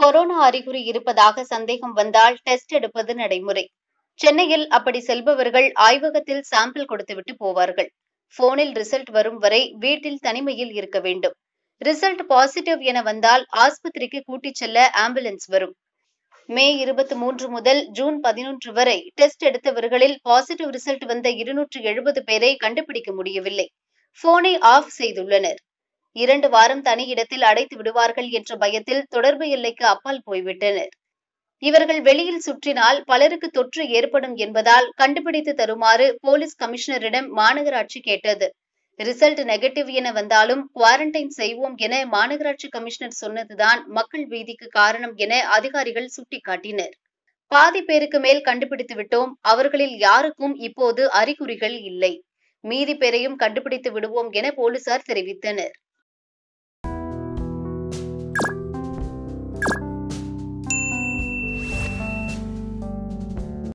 corona அறிகுறி இருப்பதாக சந்தேகம் வந்தால் டெஸ்ட் எடுப்பது நடைமுறை சென்னையில் அப்படி செல்பவர்கள் ஆய்வகத்தில் சாம்பிள் கொடுத்துவிட்டு போவார்கள் போனில் ரிசல்ட் வரும் வரை வீட்டில் தனிமையில் இருக்க வேண்டும் ரிசல்ட் பாசிட்டிவ் என வந்தால் ஆஸ்பத்திரிக்கு கூட்டிச் செல்ல ஆம்புலன்ஸ் வரும் மே இருபத்தி மூன்று முதல் ஜூன் பதினொன்று வரை டெஸ்ட் எடுத்தவர்களில் பாசிட்டிவ் ரிசல்ட் வந்த இருநூற்று எழுபது பேரை கண்டுபிடிக்க முடியவில்லை போனை ஆஃப் செய்துள்ளனர் இரண்டு வாரம் தனி இடத்தில் அடைத்து விடுவார்கள் என்ற பயத்தில் தொடர்பு எல்லைக்கு அப்பால் போய்விட்டனர் இவர்கள் வெளியில் சுற்றினால் பலருக்கு தொற்று ஏற்படும் என்பதால் கண்டுபிடித்து தருமாறு போலீஸ் கமிஷனரிடம் மாநகராட்சி கேட்டது ரிசல்ட் நெகட்டிவ் என வந்தாலும் குவாரண்டைன் செய்வோம் என மாநகராட்சி கமிஷனர் சொன்னதுதான் மக்கள் வீதிக்கு காரணம் என அதிகாரிகள் சுட்டிக்காட்டினர் பாதி பேருக்கு மேல் கண்டுபிடித்து விட்டோம் அவர்களில் யாருக்கும் இப்போது அறிகுறிகள் இல்லை மீதி பேரையும் கண்டுபிடித்து விடுவோம் என போலீசார் தெரிவித்தனர்